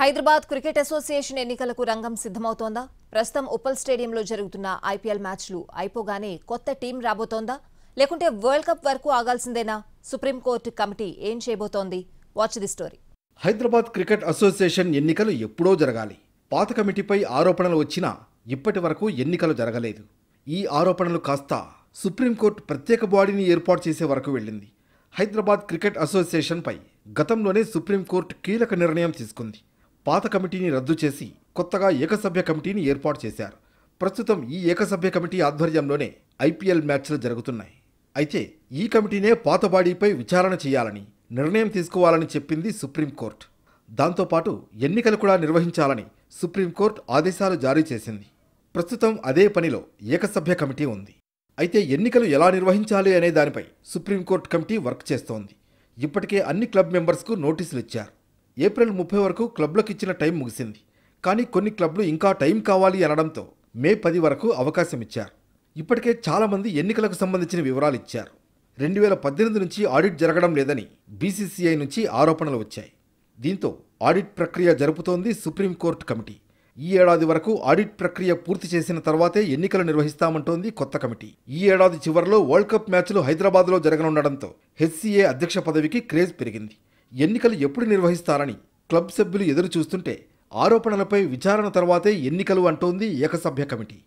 Hyderabad cricket association ఎన్నికలకు రంగం సిద్ధమవుతోందా ప్రస్తుతం ఉప్పల్ స్టేడియంలో జరుగుతున్న ఐపీఎల్ మ్యాచ్లు అయిపోగానే కొత్త టీం రాబోతోందా లేకుంటే వరల్డ్ కప్ వరకు ఆగాల్సిందేనా సుప్రీంకోర్టు కమిటీ ఏం చేయబోతోంది watch the story Hyderabad cricket association ఎన్నికలు ఎప్పుడో జరగాలి పాత కమిటీపై ఆరోపణలు వచ్చినా ఇప్పటి వరకు ఎన్నికలు జరగలేదు ఈ ఆరోపణలు కాస్త సుప్రీంకోర్టు ప్రత్యేక బాడీని ఏర్పాటు చేసే వరకు వెళ్ళింది హైదరాబాద్ క్రికెట్ అసోసియేషన్పై గతంలోనే సుప్రీంకోర్టు కీలక నిర్ణయం తీసుకుంది పాత కమిటీని రద్దు చేసి కొత్తగా ఏకసభ్య కమిటీని ఏర్పాటు చేశారు ప్రస్తుతం ఈ ఏకసభ్య కమిటీ ఆధ్వర్యంలోనే ఐపీఎల్ మ్యాచ్లు జరుగుతున్నాయి అయితే ఈ కమిటీనే పాత బాడీపై విచారణ చేయాలని నిర్ణయం తీసుకోవాలని చెప్పింది సుప్రీంకోర్టు దాంతోపాటు ఎన్నికలు కూడా నిర్వహించాలని సుప్రీంకోర్టు ఆదేశాలు జారీ చేసింది ప్రస్తుతం అదే పనిలో ఏకసభ్య కమిటీ ఉంది అయితే ఎన్నికలు ఎలా నిర్వహించాలి అనే దానిపై సుప్రీంకోర్టు కమిటీ వర్క్ చేస్తోంది ఇప్పటికే అన్ని క్లబ్ మెంబర్స్కు నోటీసులు ఇచ్చారు ఏప్రిల్ ముప్పై వరకు క్లబ్లకు ఇచ్చిన టైం ముగిసింది కానీ కొన్ని క్లబ్లు ఇంకా టైం కావాలి అనడంతో మే పది వరకు అవకాశం ఇచ్చారు ఇప్పటికే చాలామంది ఎన్నికలకు సంబంధించిన వివరాలు ఇచ్చారు రెండు వేల పద్దెనిమిది నుంచి ఆడిట్ జరగడం లేదని బీసీసీఐ నుంచి ఆరోపణలు వచ్చాయి దీంతో ఆడిట్ ప్రక్రియ జరుపుతోంది సుప్రీంకోర్టు కమిటీ ఈ ఏడాది వరకు ఆడిట్ ప్రక్రియ పూర్తి చేసిన తర్వాతే ఎన్నికలు నిర్వహిస్తామంటోంది కొత్త కమిటీ ఈ ఏడాది చివరిలో వరల్డ్ కప్ మ్యాచ్లు హైదరాబాద్లో జరగనుండడంతో హెచ్సీఏ అధ్యక్ష పదవికి క్రేజ్ పెరిగింది ఎన్నికలు ఎప్పుడు నిర్వహిస్తారని క్లబ్ సభ్యులు ఎదురు చూస్తుంటే ఆరోపణలపై విచారణ తర్వాతే ఎన్నికలు అంటోంది ఏకసభ్య కమిటీ